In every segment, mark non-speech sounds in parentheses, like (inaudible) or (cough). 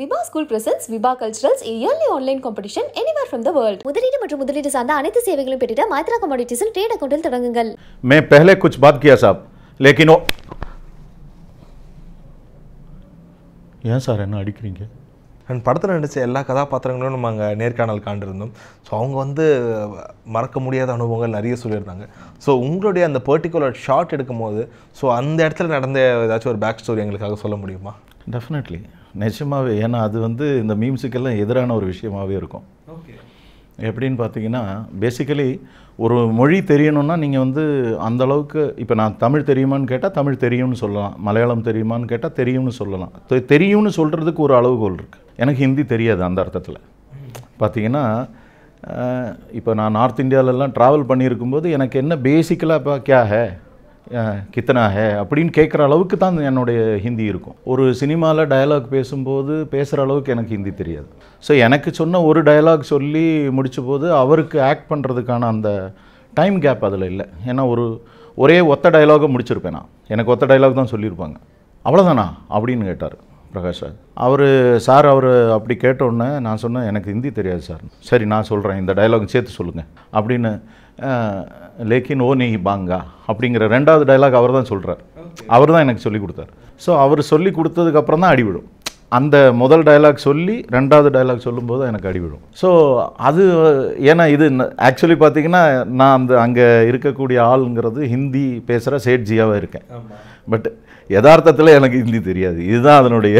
Vibha school presents Vibha culturals early online competition anywhere from the world முதலீடு மற்றும் முதலீடு சார்ந்த அனைத்து சேவைகளும் பெற்றிட மாத்ரா கமாடிட்டிஸில் ட்ரேட் அக்கௌண்டில் தொடங்குங்கள் மே पहले குச் பாத் கியா சாப் लेकिन ஏன் சார் என்ன அடிக்கிறீங்க அண்ட் படத்தில் நடித்த எல்லா கதாபாத்திரங்களும் நம்ம அங்கே நேர்காணல் காண்டிருந்தோம் ஸோ அவங்க வந்து மறக்க முடியாத அனுபவங்கள் நிறைய சொல்லியிருந்தாங்க ஸோ உங்களுடைய அந்த பர்டிகுலர் ஷார்ட் போது ஸோ அந்த இடத்துல நடந்த ஏதாச்சும் ஒரு பேக் ஸ்டோரி எங்களுக்காக சொல்ல முடியுமா டெஃபினெட்லி நிஜமாகவே ஏன்னா அது வந்து இந்த மீம்ஸுக்கெல்லாம் எதிரான ஒரு விஷயமாகவே இருக்கும் எப்படின்னு பார்த்தீங்கன்னா பேசிக்கலி ஒரு மொழி தெரியணும்னா நீங்கள் வந்து அந்தளவுக்கு இப்போ நான் தமிழ் தெரியுமான்னு கேட்டால் தமிழ் தெரியும்னு சொல்லலாம் மலையாளம் தெரியுமான்னு கேட்டால் தெரியும்னு சொல்லலாம் தெரியும்னு சொல்கிறதுக்கு ஒரு அளவுகோல் இருக்குது எனக்கு ஹிந்தி தெரியாது அந்த அர்த்தத்தில் பார்த்தீங்கன்னா இப்போ நான் நார்த் இந்தியாவிலலாம் ட்ராவல் பண்ணியிருக்கும்போது எனக்கு என்ன பேசிக்கலாக இப்போ கே கித்தனா ஹே அப்படின்னு கேட்குற அளவுக்கு தான் என்னுடைய ஹிந்தி இருக்கும் ஒரு சினிமாவில் டயலாக் பேசும்போது பேசுகிற அளவுக்கு எனக்கு ஹிந்தி தெரியாது ஸோ எனக்கு சொன்ன ஒரு டயலாக் சொல்லி முடித்த போது அவருக்கு ஆக்ட் பண்ணுறதுக்கான அந்த டைம் கேப் அதில் இல்லை ஏன்னா ஒரு ஒரே ஒத்த டயலாகை முடிச்சிருப்பேன் நான் எனக்கு ஒத்த டயலாக் தான் சொல்லியிருப்பாங்க அவ்வளோதானா அப்படின்னு கேட்டார் பிரகாஷ் சார் அவர் சார் அவர் அப்படி கேட்டோன்னே நான் சொன்னேன் எனக்கு ஹிந்தி தெரியாது சார் சரி நான் சொல்கிறேன் இந்த டைலாக் சேர்த்து சொல்லுங்கள் அப்படின்னு லேக்கின் ஓ நீ பாங்கா அப்படிங்கிற ரெண்டாவது டைலாக் அவர் தான் சொல்கிறார் அவர் தான் எனக்கு சொல்லிக் கொடுத்தார் ஸோ அவர் சொல்லி கொடுத்ததுக்கப்புறம் தான் அடிவிடும் அந்த முதல் டைலாக் சொல்லி ரெண்டாவது டைலாக் சொல்லும்போது எனக்கு அடிவிடும் ஸோ அது ஏன்னா இது ஆக்சுவலி பார்த்தீங்கன்னா நான் அந்த அங்கே இருக்கக்கூடிய ஆளுங்கிறது ஹிந்தி பேசுகிற சேட்ஜியாகவே இருக்கேன் பட் யதார்த்தத்தில் எனக்கு ஹிந்தி தெரியாது இதுதான் அதனுடைய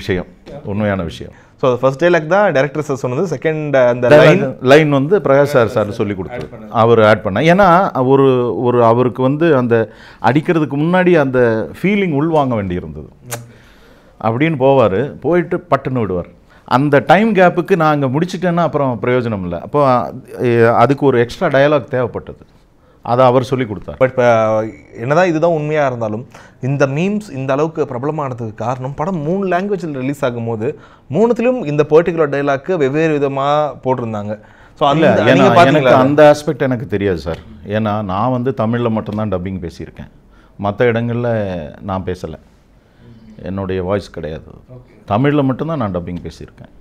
விஷயம் உண்மையான விஷயம் ஸோ அது ஃபஸ்ட் டைலாக் தான் டேரக்டர் சார் சொன்னது செகண்ட் அந்த லைன் லைன் வந்து பிரகாஷ் சார் சார் சொல்லி கொடுத்தாரு அவர் ஆட் பண்ண ஏன்னா ஒரு ஒரு அவருக்கு வந்து அந்த அடிக்கிறதுக்கு முன்னாடி அந்த ஃபீலிங் உள்வாங்க வேண்டியிருந்தது அப்படின்னு போவார் போயிட்டு பட்டுன்னு விடுவார் அந்த டைம் கேப்புக்கு நான் அங்கே முடிச்சிட்டேன்னா அப்புறம் பிரயோஜனம் இல்லை அப்போ அதுக்கு ஒரு எக்ஸ்ட்ரா டயலாக் தேவைப்பட்டது அதை அவர் சொல்லி கொடுத்தார் பட் இப்போ என்னதான் இதுதான் உண்மையாக இருந்தாலும் இந்த மீம்ஸ் இந்த அளவுக்கு பிரபலமானதுக்கு காரணம் படம் மூணு லாங்குவேஜில் ரிலீஸ் ஆகும்போது மூணுத்திலும் இந்த பர்டிகுலர் டைலாக்கு வெவ்வேறு விதமாக போட்டிருந்தாங்க ஸோ அதில் எனக்கு அந்த ஆஸ்பெக்ட் எனக்கு தெரியாது சார் ஏன்னா நான் வந்து தமிழில் மட்டும்தான் டப்பிங் பேசியிருக்கேன் மற்ற இடங்களில் நான் பேசலை என்னுடைய வாய்ஸ் கிடையாது தமிழில் மட்டும்தான் நான் டப்பிங் பேசியிருக்கேன்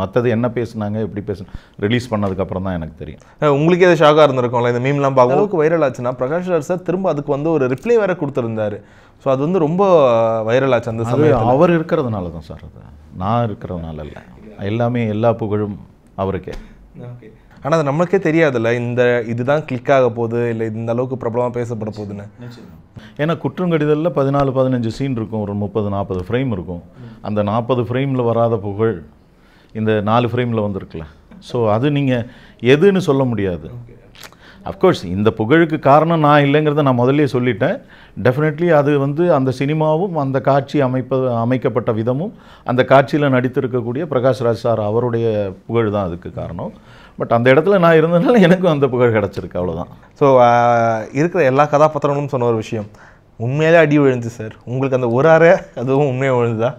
மற்றது என்ன பேசுனாங்க எப்படி பேசணும் ரிலீஸ் பண்ணதுக்கப்புறம் தான் எனக்கு தெரியும் உங்களுக்கு எதாவது ஷாக்காக இருந்திருக்கும்ல இந்த மீம்லாம் பார்க்க அளவுக்கு வைரல் ஆச்சுன்னா பிரகாஷ் ராஜ் சார் திரும்ப அதுக்கு வந்து ஒரு ரிப்ளை வேற கொடுத்துருந்தாரு ஸோ அது வந்து ரொம்ப வைரல் ஆச்சு அந்த சமயம் அவர் இருக்கிறதுனால தான் சார் அது நான் இருக்கிறதுனால இல்லை எல்லாமே எல்லா புகழும் அவருக்கே ஆனால் அது நம்மளுக்கே தெரியாதுல்ல இந்த இதுதான் கிளிக் ஆக போகுது இல்லை இந்த அளவுக்கு பிரபலமாக பேசப்பட போகுதுன்னு ஏன்னா குற்றங்கடிதலில் பதினாலு பதினஞ்சு சீன் இருக்கும் ஒரு முப்பது நாற்பது ஃப்ரேம் இருக்கும் அந்த நாற்பது ஃப்ரேமில் வராத புகழ் இந்த நாலு ஃப்ரேமில் வந்திருக்குல்ல ஸோ அது நீங்கள் எதுன்னு சொல்ல முடியாது அஃப்கோர்ஸ் இந்த புகழுக்கு காரணம் நான் இல்லைங்கிறத நான் முதல்ல சொல்லிட்டேன் டெஃபினெட்லி அது வந்து அந்த சினிமாவும் அந்த காட்சி அமைப்ப அமைக்கப்பட்ட விதமும் அந்த காட்சியில் நடித்திருக்கக்கூடிய பிரகாஷ் ராஜ் சார் அவருடைய புகழ் தான் அதுக்கு காரணம் பட் அந்த இடத்துல நான் இருந்ததுனால எனக்கும் அந்த புகழ் கிடச்சிருக்கு அவ்வளோதான் ஸோ இருக்கிற எல்லா கதாபாத்திரங்களும் சொன்ன ஒரு விஷயம் உண்மையிலே அடி விழுந்து சார் உங்களுக்கு அந்த ஒரு அறை அதுவும் உண்மையாக விழுந்துதான்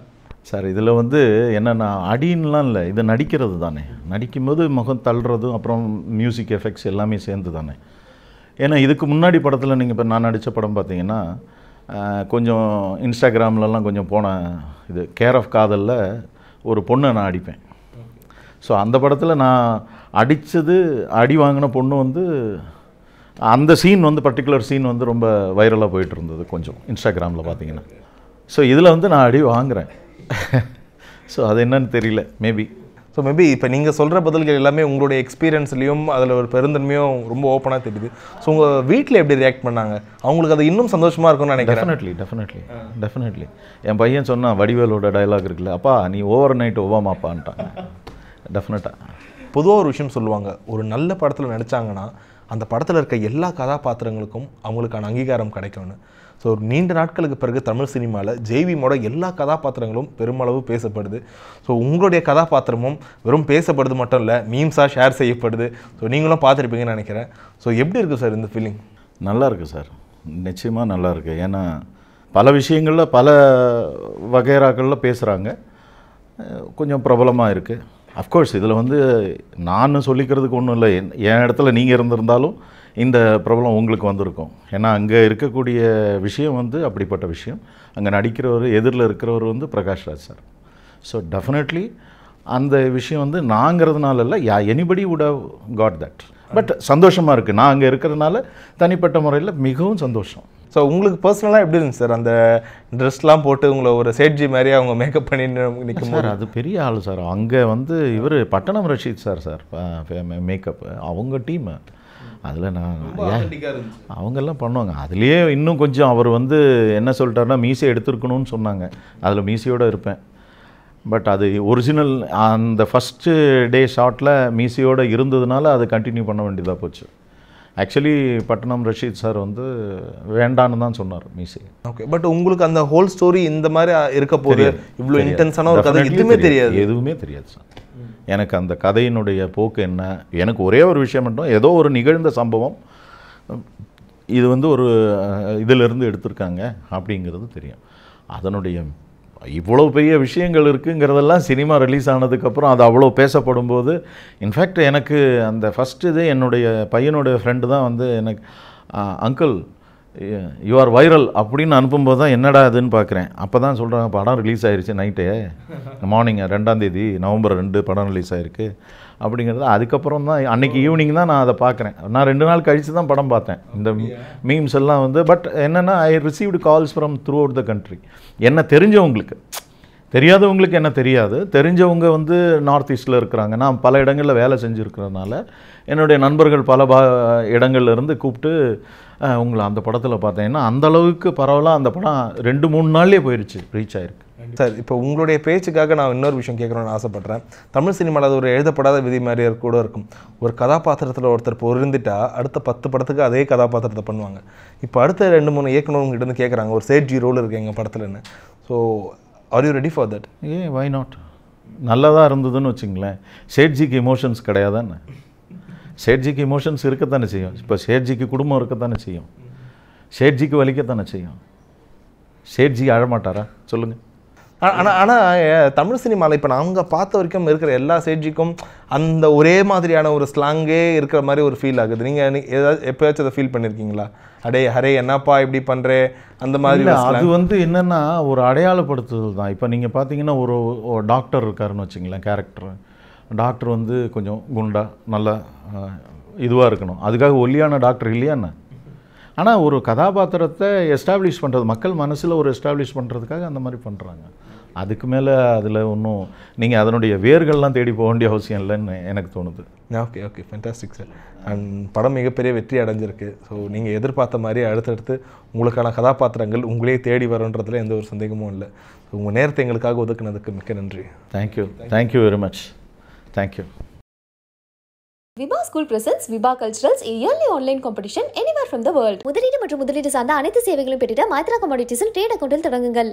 சார் இதில் வந்து என்னென்னா அடின்லாம் இல்லை இது நடிக்கிறது தானே நடிக்கும்போது முகம் தள்ளுறதும் அப்புறம் மியூசிக் எஃபெக்ட்ஸ் எல்லாமே சேர்ந்து தானே ஏன்னா இதுக்கு முன்னாடி படத்தில் நீங்கள் இப்போ நான் நடித்த படம் பார்த்தீங்கன்னா கொஞ்சம் இன்ஸ்டாகிராம்லலாம் கொஞ்சம் போன இது கேர் ஆஃப் காதலில் ஒரு பொண்ணை நான் அடிப்பேன் ஸோ அந்த படத்தில் நான் அடித்தது அடி வாங்கின பொண்ணு வந்து அந்த சீன் வந்து பர்டிகுலர் சீன் வந்து ரொம்ப வைரலாக போயிட்டு இருந்தது கொஞ்சம் இன்ஸ்டாகிராமில் பார்த்தீங்கன்னா ஸோ இதில் வந்து நான் அடி வாங்குகிறேன் ஸோ (laughs) அது என்னன்னு தெரியல மேபி ஸோ மேபி இப்போ நீங்கள் சொல்கிற பதில்கள் எல்லாமே உங்களுடைய எக்ஸ்பீரியன்ஸ்லேயும் அதில் ஒரு பெருந்தன்மையும் ரொம்ப ஓப்பனாக தெரியுது ஸோ உங்கள் வீட்டில் எப்படி ரியாக்ட் பண்ணாங்க அவங்களுக்கு அது இன்னும் சந்தோஷமாக இருக்கும்னு நினைக்கிறேன் டெஃபினெட்லி டெஃபினெட்லி டெஃபினெட்லி என் பையன் சொன்னால் வடிவேலோட டைலாக் இருக்குல்ல அப்பா நீ ஓவர் நைட் ஒவ்வாமாப்பான்ட்டாங்க டெஃபினட்டாக பொதுவாக ஒரு விஷயம் சொல்லுவாங்க ஒரு நல்ல படத்தில் நடித்தாங்கன்னா அந்த படத்தில் இருக்க எல்லா கதாபாத்திரங்களுக்கும் அவங்களுக்கான அங்கீகாரம் கிடைக்கும்னு ஸோ ஒரு நீண்ட நாட்களுக்கு பிறகு தமிழ் சினிமாவில் ஜெய்விமோட எல்லா கதாபாத்திரங்களும் பெருமளவு பேசப்படுது ஸோ உங்களுடைய கதாபாத்திரமும் வெறும் பேசப்படுது மட்டும் இல்லை மீம்ஸாக ஷேர் செய்யப்படுது ஸோ நீங்களும் பார்த்துருப்பீங்கன்னு நினைக்கிறேன் ஸோ எப்படி இருக்குது சார் இந்த ஃபீலிங் நல்லா இருக்குது சார் நிச்சயமாக நல்லா இருக்குது ஏன்னா பல விஷயங்களில் பல வகைராக்களில் பேசுகிறாங்க கொஞ்சம் பிரபலமாக இருக்குது அஃப்கோர்ஸ் இதில் வந்து நான் சொல்லிக்கிறதுக்கு ஒன்றும் இல்லை என் இடத்துல நீங்கள் இருந்திருந்தாலும் இந்த ப்ராப்ளம் உங்களுக்கு வந்திருக்கும் ஏன்னா அங்கே இருக்கக்கூடிய விஷயம் வந்து அப்படிப்பட்ட விஷயம் அங்கே நடிக்கிறவர் எதிரில் இருக்கிறவர் வந்து பிரகாஷ்ராஜ் சார் ஸோ டெஃபினெட்லி அந்த விஷயம் வந்து நாங்கிறதுனால இல்லை yeah anybody would have got that but சந்தோஷமாக இருக்குது நான் அங்கே இருக்கிறதுனால தனிப்பட்ட முறையில் மிகவும் சந்தோஷம் ஸோ உங்களுக்கு பர்சனலாக எப்படி இருந்துச்சு சார் அந்த ட்ரெஸ்லாம் போட்டு உங்களை ஒரு சேட்ஜி மாதிரி அவங்க மேக்கப் பண்ணி நிற்கும் சார் அது பெரிய ஆள் சார் அங்கே வந்து இவர் Pattanam Rasheed sir sir makeup அவங்க டீமு அதில் நான் அவங்கெல்லாம் பண்ணுவாங்க அதுலேயே இன்னும் கொஞ்சம் அவர் வந்து என்ன சொல்லிட்டாருன்னா மீசை எடுத்துருக்கணும்னு சொன்னாங்க அதில் மீசையோடு இருப்பேன் பட் அது ஒரிஜினல் அந்த ஃபஸ்ட்டு டே ஷாட்டில் மீசையோடு இருந்ததுனால அதை கண்டினியூ பண்ண வேண்டியதாக போச்சு ஆக்சுவலி பட்டணம் ரஷீத் சார் வந்து வேண்டான்னு தான் சொன்னார் மீசை ஓகே பட் உங்களுக்கு அந்த ஹோல் ஸ்டோரி இந்த மாதிரி இருக்க போது இவ்வளோ இன்டென்ஸான ஒரு கதை எதுவுமே தெரியாது எதுவுமே தெரியாது சார் எனக்கு அந்த கதையினுடைய போக்கு என்ன எனக்கு ஒரே ஒரு விஷயம் மட்டும் ஏதோ ஒரு நிகழ்ந்த சம்பவம் இது வந்து ஒரு இதிலிருந்து எடுத்திருக்காங்க அப்படிங்கிறது தெரியும் அதனுடைய இவ்வளோ பெரிய விஷயங்கள் இருக்குங்கிறதெல்லாம் சினிமா ரிலீஸ் ஆனதுக்கப்புறம் அது அவ்வளோ பேசப்படும் போது இன்ஃபேக்ட் எனக்கு அந்த ஃபஸ்ட் இது என்னுடைய பையனுடைய ஃப்ரெண்டு தான் வந்து எனக்கு அங்கிள் யூஆர் வைரல் அப்படின்னு அனுப்பும்போது தான் என்னடா இதுன்னு பார்க்குறேன் அப்போ தான் சொல்கிறாங்க படம் ரிலீஸ் ஆயிடுச்சு நைட்டே மார்னிங் ரெண்டாந்தேதி நவம்பர் ரெண்டு படம் ரிலீஸ் ஆயிருக்கு அப்படிங்கிறது அதுக்கப்புறம் தான் அன்றைக்கி ஈவினிங் தான் நான் அதை பார்க்குறேன் நான் ரெண்டு நாள் கழித்து தான் படம் பார்த்தேன் இந்த மீம்ஸ் எல்லாம் வந்து பட் என்னென்னா I received calls from throughout the country என்ன தெரிஞ்சவங்களுக்கு தெரியாதவங்களுக்கு என்ன தெரியாது தெரிஞ்சவங்க வந்து நார்த் ஈஸ்ட்டில் இருக்கிறாங்க நான் பல இடங்களில் வேலை செஞ்சுருக்கிறதுனால என்னுடைய நண்பர்கள் பல பா இடங்கள்லேருந்து கூப்பிட்டு உங்களை அந்த படத்தில் பார்த்தீங்கன்னா அந்தளவுக்கு பரவலாக அந்த படம் ரெண்டு மூணு நாள்லேயே போயிடுச்சு ரீச் ஆகிருக்கு சார் இப்போ உங்களுடைய பேச்சுக்காக நான் இன்னொரு விஷயம் கேட்கணும்னு ஆசைப்பட்றேன் தமிழ் சினிமாவில் அது ஒரு எழுதப்படாத விதி மாதிரி கூட இருக்கும் ஒரு கதாபாத்திரத்தில் ஒருத்தர் பொருந்துட்டா அடுத்த பத்து படத்துக்கு அதே கதாபாத்திரத்தை பண்ணுவாங்க இப்போ அடுத்த ரெண்டு மூணு உங்கள்கிட்ட இருந்து கேட்குறாங்க ஒரு சேட்ஜி ரோல் இருக்குது எங்கள் படத்துலன்னு so are you ready for that hey why not நல்லதாக இருந்ததுன்னு வச்சுங்களேன் சேட்ஜிக்கு இமோஷன்ஸ் கிடையாதானே சேட்ஜிக்கு இமோஷன்ஸ் இருக்கத்தானே செய்யும் இப்போ சேட்ஜிக்கு குடும்பம் இருக்கத்தானே செய்யும் சேட்ஜிக்கு வலிக்கத்தானே செய்யும் சேட்ஜி அழமாட்டாரா சொல்லுங்கள் ஆனால் ஆனால் தமிழ் சினிமாவில் இப்போ நாங்கள் பார்த்த வரைக்கும் இருக்கிற எல்லா ஸ்டேஜிக்கும் அந்த ஒரே மாதிரியான ஒரு ஸ்லாங்கே இருக்கிற மாதிரி ஒரு ஃபீல் ஆகுது நீங்கள் ஏதாவது எப்போயாச்சும் அதை ஃபீல் பண்ணியிருக்கீங்களா அடே ஹரே என்னப்பா இப்படி பண்ணுறே அந்த மாதிரி அது வந்து என்னென்னா ஒரு அடையாளப்படுத்துதல் தான் இப்போ நீங்கள் பார்த்தீங்கன்னா ஒரு டாக்டர் இருக்காருன்னு வச்சுங்களேன் கேரக்டர் டாக்டர் வந்து கொஞ்சம் குண்டா நல்லா இதுவாக இருக்கணும் அதுக்காக ஒல்லியான டாக்டர் இல்லையா என்ன ஆனால் ஒரு கதாபாத்திரத்தை எஸ்டாப்ளிஷ் பண்ணுறது மக்கள் மனசில் ஒரு எஸ்டாப்ளிஷ் பண்ணுறதுக்காக அந்த மாதிரி பண்ணுறாங்க அதுக்கு மேலே அதில் ஒன்றும் நீங்கள் அதனுடைய வேர்கள்லாம் தேடி போக வேண்டிய அவசியம் இல்லைன்னு எனக்கு தோணுது okay okay fantastic sir and படம் மிகப்பெரிய வெற்றி அடைஞ்சிருக்கு ஸோ நீங்கள் எதிர்பார்த்த மாதிரி அடுத்தடுத்து உங்களுக்கான கதாபாத்திரங்கள் உங்களே தேடி வரன்றதில் எந்த ஒரு சந்தேகமும் இல்லை ஸோ உங்கள் நேரத்தை எங்களுக்காக ஒதுக்குனதுக்கு மிக்க நன்றி thank you thank you very much thank you Vibha school presents Vibha culturals early online competition anywhere from the world முதலீடு மற்றும் முதலீடு சார்ந்த அனைத்து சேவைகளும் பெற்றிட மைத்ரா காமாடிட்டிஸில் ட்ரேட் அக்கௌண்டில் தொடங்குங்கள்